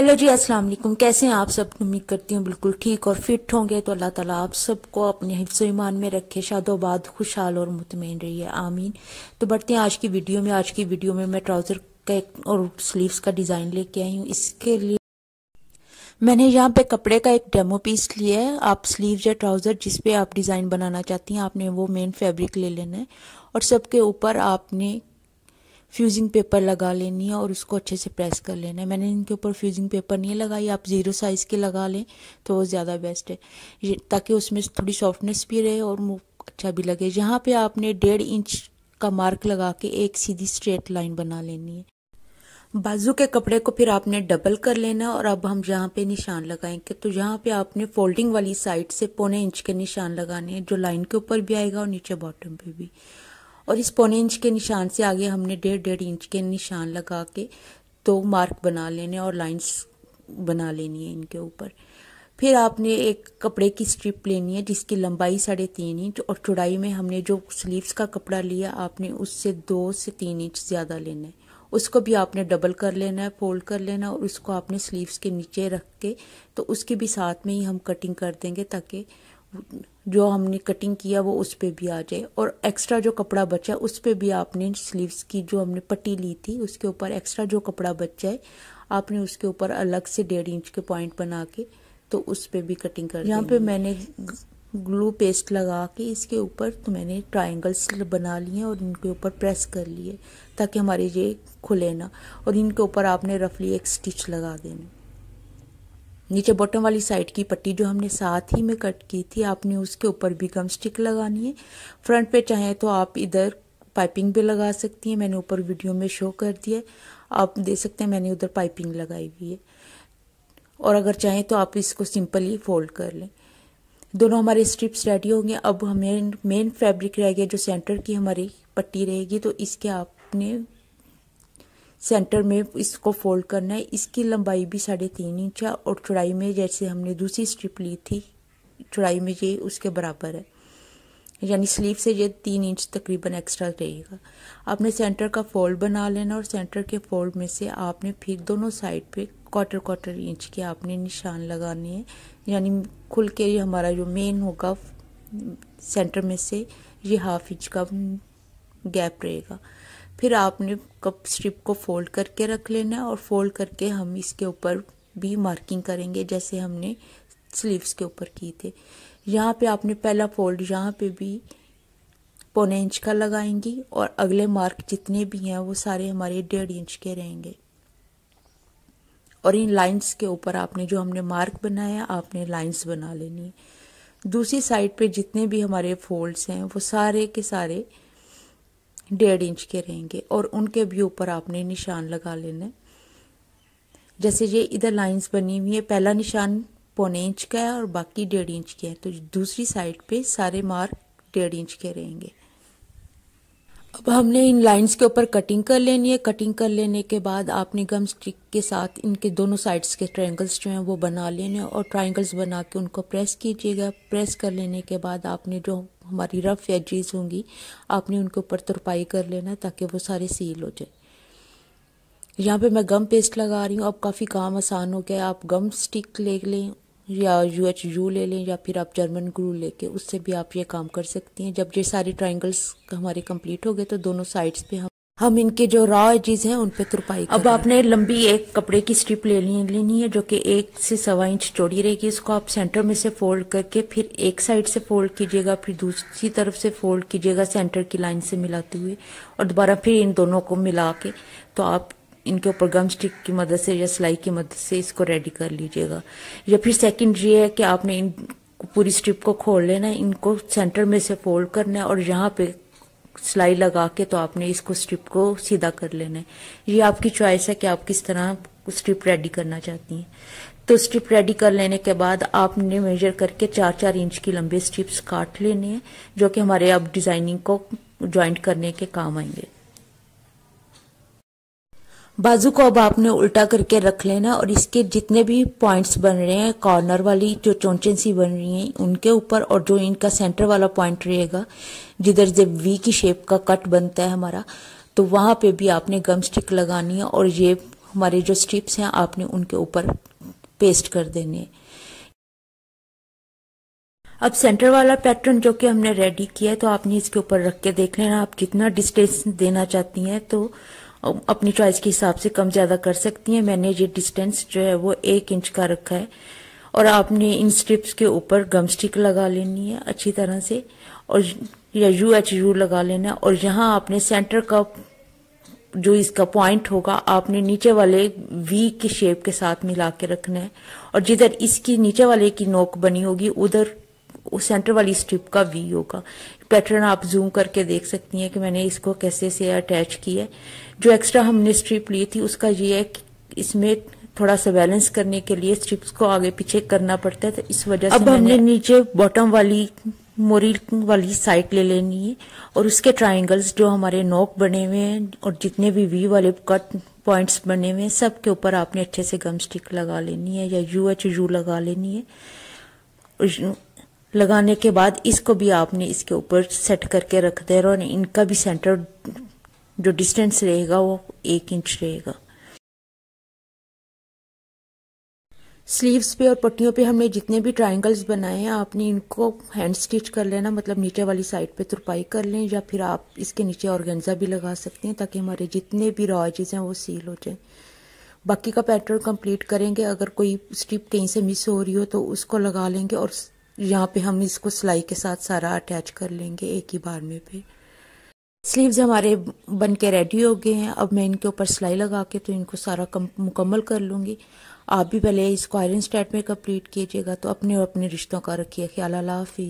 hello जी अस्सलाम वालेकुम कैसे हैं आप सब उम्मीद करती हूँ बिल्कुल ठीक और फिट होंगे तो अल्लाह ताला आप सबको अपने हिफ्स ईमान में रखे शादोबाद खुशहाल और मुतमिन रहिए आमीन तो बढ़ते हैं आज की वीडियो में आज की वीडियो में मैं ट्राउज़र का और स्लीव्स का डिज़ाइन लेके आई हूँ इसके लिए मैंने यहाँ पे कपड़े का एक डेमो पीस लिया है आप स्लीव या ट्राउज़र जिस पे आप डिज़ाइन बनाना चाहती हैं आपने वो मेन फैब्रिक ले लेना है और सबके ऊपर आपने फ्यूजिंग पेपर लगा लेनी है और उसको अच्छे से प्रेस कर लेना है मैंने इनके ऊपर फ्यूजिंग पेपर नहीं लगाई आप ज़ीरो साइज़ के लगा लें तो वो ज़्यादा बेस्ट है ताकि उसमें थोड़ी सॉफ्टनेस भी रहे और मुँह अच्छा भी लगे यहाँ पे आपने डेढ़ इंच का मार्क लगा के एक सीधी स्ट्रेट लाइन बना लेनी है बाजू के कपड़े को फिर आपने डबल कर लेना और अब हम यहाँ पे निशान लगाएंगे तो यहाँ पे आपने फोल्डिंग वाली साइड से पौने इंच के निशान लगाने हैं जो लाइन के ऊपर भी आएगा और नीचे बॉटम पे भी और इस पौने इंच के निशान से आगे हमने डेढ़ डेढ़ इंच के निशान लगा के तो मार्क बना लेने और लाइंस बना लेनी है इनके ऊपर फिर आपने एक कपड़े की स्ट्रिप लेनी है जिसकी लंबाई साढ़े तीन इंच और चौड़ाई में हमने जो स्लीव्स का कपड़ा लिया आपने उससे दो से तीन इंच ज़्यादा लेना है उसको भी आपने डबल कर लेना है फोल्ड कर लेना है और उसको आपने स्लीव्स के नीचे रख के तो उसकी भी साथ में ही हम कटिंग कर देंगे ताकि जो हमने कटिंग किया वो उस पर भी आ जाए और एक्स्ट्रा जो कपड़ा बचा है उस पर भी आपने स्लीव्स की जो हमने पट्टी ली थी उसके ऊपर एक्स्ट्रा जो कपड़ा बचा है आपने उसके ऊपर अलग से डेढ़ इंच के पॉइंट बना के तो उस पर भी कटिंग कर यहाँ पे मैंने ग्लू पेस्ट लगा के इसके ऊपर तो मैंने ट्राइंगल्स बना लिए और इनके ऊपर प्रेस कर लिए ताकि हमारे ये खुले ना और इनके ऊपर आपने रफली एक स्टिच लगा देना नीचे बॉटम वाली साइड की पट्टी जो हमने साथ ही में कट की थी आपने उसके ऊपर भी गम स्टिक लगानी है फ्रंट पे चाहें तो आप इधर पाइपिंग भी लगा सकती हैं मैंने ऊपर वीडियो में शो कर दिया आप देख सकते हैं मैंने उधर पाइपिंग लगाई हुई है और अगर चाहें तो आप इसको सिंपली फोल्ड कर लें दोनों हमारे स्ट्रिप्स रेडी होंगे अब हमें मेन फैब्रिक रह गया जो सेंटर की हमारी पट्टी रहेगी तो इसके आपने सेंटर में इसको फोल्ड करना है इसकी लंबाई भी साढ़े तीन इंच है और चौड़ाई में जैसे हमने दूसरी स्ट्रिप ली थी चौड़ाई में ये उसके बराबर है यानी स्लीव से ये तीन इंच तकरीबन एक्स्ट्रा रहेगा आपने सेंटर का फोल्ड बना लेना और सेंटर के फोल्ड में से आपने फिर दोनों साइड पे क्वार्टर क्वार्टर इंच के आपने निशान लगाने हैं यानी खुल के ये हमारा जो मेन होगा सेंटर में से ये हाफ इंच का गैप रहेगा फिर आपने कप स्ट्रिप को फोल्ड करके रख लेना है और फोल्ड करके हम इसके ऊपर भी मार्किंग करेंगे जैसे हमने स्लीव्स के ऊपर की थी यहाँ पे आपने पहला फोल्ड यहाँ पे भी पौने इंच का लगाएंगी और अगले मार्क जितने भी हैं वो सारे हमारे डेढ़ इंच के रहेंगे और इन लाइंस के ऊपर आपने जो हमने मार्क बनाया आपने लाइंस बना लेनी है दूसरी साइड पे जितने भी हमारे फोल्ड्स हैं वो सारे के सारे डेढ़ इंच के रहेंगे और उनके भी ऊपर आपने निशान लगा लेना जैसे ये इधर लाइंस बनी हुई है पहला निशान पौने इंच का है और बाकी डेढ़ इंच के हैं तो दूसरी साइड पे सारे मार्क डेढ़ इंच के रहेंगे अब हमने इन लाइंस के ऊपर कटिंग कर लेनी है कटिंग कर लेने के बाद आपने गम स्टिक के साथ इनके दोनों साइड्स के ट्रायंगल्स जो हैं वो बना लेने और ट्रायंगल्स बना के उनको प्रेस कीजिएगा प्रेस कर लेने के बाद आपने जो हमारी रफ एजीज होंगी आपने उनके ऊपर तुरपाई कर लेना ताकि वो सारे सील हो जाए यहाँ पे मैं गम पेस्ट लगा रही हूँ अब काफ़ी काम आसान हो गया आप गम स्टिक ले लें या यू एच यू ले लें या फिर आप जर्मन ग्लू लेके उससे भी आप ये काम कर सकती हैं जब ये सारे ट्राइंगल्स हमारे कंप्लीट हो गए तो दोनों साइड्स पे हम हम इनके जो रॉ एजेस हैं उन पे तुरपाई अब आपने लंबी एक कपड़े की स्ट्रिप ले लेनी है जो कि एक से सवा इंच चौड़ी रहेगी इसको आप सेंटर में से फोल्ड करके फिर एक साइड से फोल्ड कीजिएगा फिर दूसरी तरफ से फोल्ड कीजिएगा सेंटर की लाइन से मिलाते हुए और दोबारा फिर इन दोनों को मिला के तो आप इनके ऊपर गम स्टिक की मदद से या सिलाई की मदद से इसको रेडी कर लीजिएगा या फिर सेकेंड ये है कि आपने इन पूरी स्ट्रिप को खोल लेना है इनको सेंटर में से फोल्ड करना है और यहाँ पे सिलाई लगा के तो आपने इसको स्ट्रिप को सीधा कर लेना है ये आपकी चॉइस है कि आप किस तरह स्ट्रिप रेडी करना चाहती हैं तो स्ट्रिप रेडी कर लेने के बाद आपने मेजर करके चार चार इंच की लंबी स्ट्रिप्स काट लेनी है जो कि हमारे अब डिजाइनिंग को ज्वाइंट करने के काम आएंगे बाजू को अब आपने उल्टा करके रख लेना और इसके जितने भी पॉइंट्स बन रहे हैं कॉर्नर वाली जो चौंचन सी बन रही हैं उनके ऊपर और जो इनका सेंटर वाला पॉइंट रहेगा जिधर जब वी की शेप का कट बनता है हमारा तो वहां पे भी आपने गम स्टिक लगानी है और ये हमारे जो स्ट्रिप्स हैं आपने उनके ऊपर पेस्ट कर देने अब सेंटर वाला पैटर्न जो कि हमने रेडी किया है तो आपने इसके ऊपर रख के देख लेना आप कितना डिस्टेंस देना चाहती हैं तो अपनी चॉइस के हिसाब से कम ज़्यादा कर सकती हैं मैंने ये डिस्टेंस जो है वो एक इंच का रखा है और आपने इन स्ट्रिप्स के ऊपर गम स्टिक लगा लेनी है अच्छी तरह से और या यू एच यू लगा लेना और यहाँ आपने सेंटर का जो इसका पॉइंट होगा आपने नीचे वाले वी के शेप के साथ मिला के रखना है और जिधर इसकी नीचे वाले की नोक बनी होगी उधर सेंटर वाली स्ट्रिप का वी होगा पैटर्न आप जूम करके देख सकती हैं कि मैंने इसको कैसे से अटैच किया है जो एक्स्ट्रा हमने स्ट्रिप ली थी उसका ये है कि इसमें थोड़ा सा बैलेंस करने के लिए स्ट्रिप्स को आगे पीछे करना पड़ता है तो इस वजह से अब हमने नीचे बॉटम वाली मोरी वाली साइड ले लेनी है और उसके ट्राइंगल्स जो हमारे नोक बने हुए हैं और जितने भी वी वाले कट पॉइंट्स बने हुए हैं सब के ऊपर आपने अच्छे से गम स्टिक लगा लेनी है या यू एच यू लगा लेनी है लगाने के बाद इसको भी आपने इसके ऊपर सेट करके रख दे और इनका भी सेंटर जो डिस्टेंस रहेगा वो एक इंच रहेगा स्लीव्स पे और पट्टियों पे हमने जितने भी ट्रायंगल्स बनाए हैं आपने इनको हैंड स्टिच कर लेना मतलब नीचे वाली साइड पे तुरपाई कर लें या फिर आप इसके नीचे ऑर्गेन्जा भी लगा सकते हैं ताकि हमारे जितने भी रॉजेज हैं वो सील हो जाए बाकी का पैटर्न कंप्लीट करेंगे अगर कोई स्ट्रिप कहीं से मिस हो रही हो तो उसको लगा लेंगे और यहाँ पे हम इसको सिलाई के साथ सारा अटैच कर लेंगे एक ही बार में फिर स्लीव्स हमारे बन के रेडी हो गए हैं अब मैं इनके ऊपर सिलाई लगा के तो इनको सारा मुकम्मल कर लूँगी आप भी पहले इसको आयरन स्टेट में कंप्लीट कीजिएगा तो अपने और अपने रिश्तों का रखिए ख्याल हाफिज़